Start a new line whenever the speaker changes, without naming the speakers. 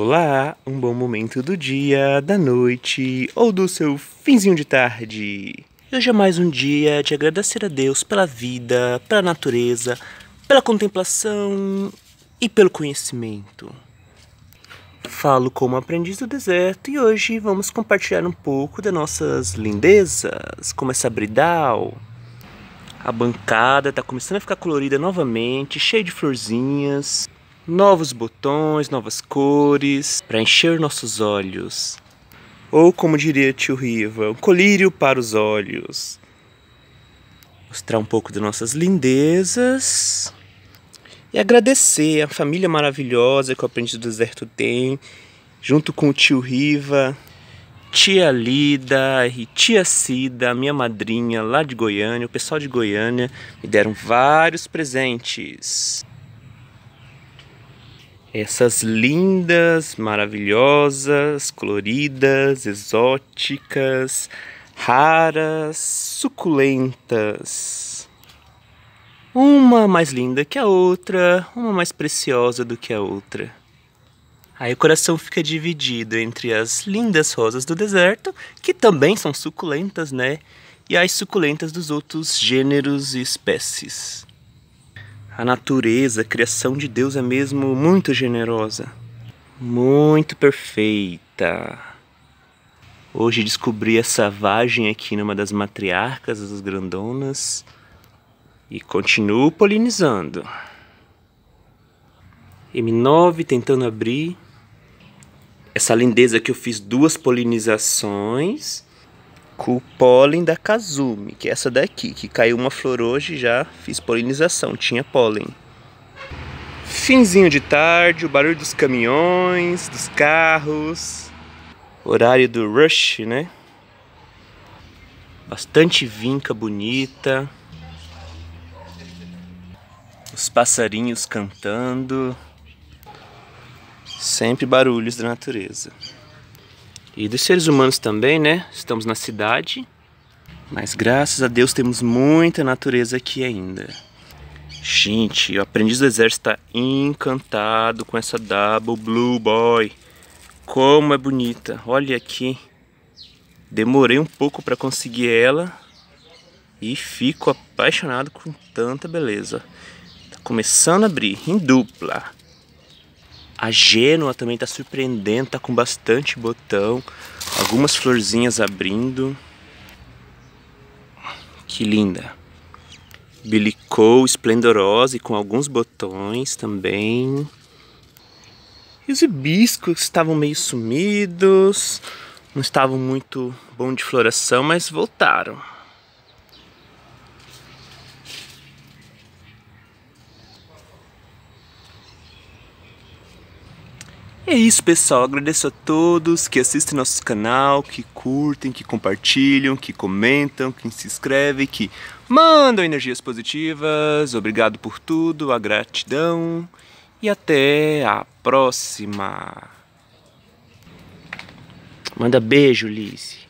Olá, um bom momento do dia, da noite ou do seu finzinho de tarde. hoje é mais um dia de agradecer a Deus pela vida, pela natureza, pela contemplação e pelo conhecimento. Falo como aprendiz do deserto e hoje vamos compartilhar um pouco das nossas lindezas, como é essa bridal. A bancada está começando a ficar colorida novamente, cheia de florzinhas novos botões, novas cores, para encher nossos olhos. Ou, como diria tio Riva, um colírio para os olhos. Mostrar um pouco de nossas lindezas. E agradecer a família maravilhosa que o Aprendiz do Deserto tem, junto com o tio Riva, tia Lida e tia Cida, minha madrinha lá de Goiânia, o pessoal de Goiânia, me deram vários presentes essas lindas, maravilhosas, coloridas, exóticas, raras, suculentas. Uma mais linda que a outra, uma mais preciosa do que a outra. Aí o coração fica dividido entre as lindas rosas do deserto, que também são suculentas, né? E as suculentas dos outros gêneros e espécies a natureza, a criação de Deus é mesmo muito generosa, muito perfeita. Hoje descobri essa vagem aqui numa das matriarcas, das grandonas, e continuo polinizando. M9 tentando abrir essa lindeza que eu fiz duas polinizações com o pólen da Kazumi, que é essa daqui, que caiu uma flor hoje já fiz polinização, tinha pólen. Finzinho de tarde, o barulho dos caminhões, dos carros, horário do rush, né? Bastante vinca bonita, os passarinhos cantando, sempre barulhos da natureza. E dos seres humanos também, né? Estamos na cidade, mas graças a Deus temos muita natureza aqui ainda. Gente, o aprendiz do exército está encantado com essa Double Blue Boy. Como é bonita. Olha aqui. Demorei um pouco para conseguir ela. E fico apaixonado com tanta beleza. Tá começando a abrir em dupla. A Gênua também está surpreendendo, está com bastante botão. Algumas florzinhas abrindo. Que linda. Bilicou esplendorosa e com alguns botões também. E os hibiscos estavam meio sumidos, não estavam muito bom de floração, mas voltaram. É isso, pessoal. Agradeço a todos que assistem nosso canal, que curtem, que compartilham, que comentam, que se inscrevem, que mandam energias positivas. Obrigado por tudo, a gratidão e até a próxima. Manda beijo, Lise.